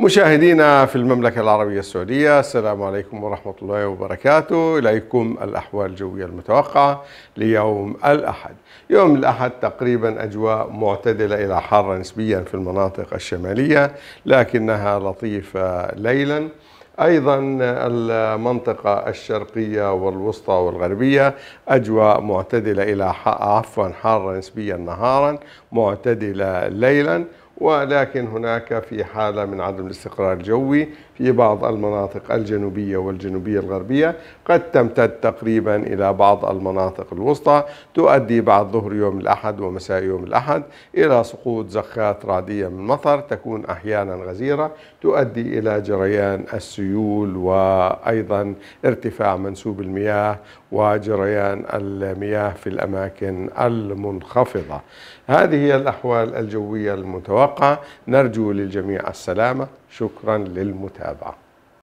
مشاهدينا في المملكة العربية السعودية السلام عليكم ورحمة الله وبركاته إليكم الأحوال الجوية المتوقعة ليوم الأحد يوم الأحد تقريبا أجواء معتدلة إلى حارة نسبيا في المناطق الشمالية لكنها لطيفة ليلا أيضا المنطقة الشرقية والوسطى والغربية أجواء معتدلة إلى عفوا حارة نسبيا نهارا معتدلة ليلا ولكن هناك في حالة من عدم الاستقرار الجوي في بعض المناطق الجنوبية والجنوبية الغربية قد تمتد تقريبا إلى بعض المناطق الوسطى تؤدي بعد ظهر يوم الأحد ومساء يوم الأحد إلى سقوط زخات رعدية من مطر تكون أحيانا غزيرة تؤدي إلى جريان السيول وأيضا ارتفاع منسوب المياه وجريان المياه في الأماكن المنخفضة هذه هي الأحوال الجوية المتوقعة الموفقة نرجو للجميع السلامة شكرا للمتابعة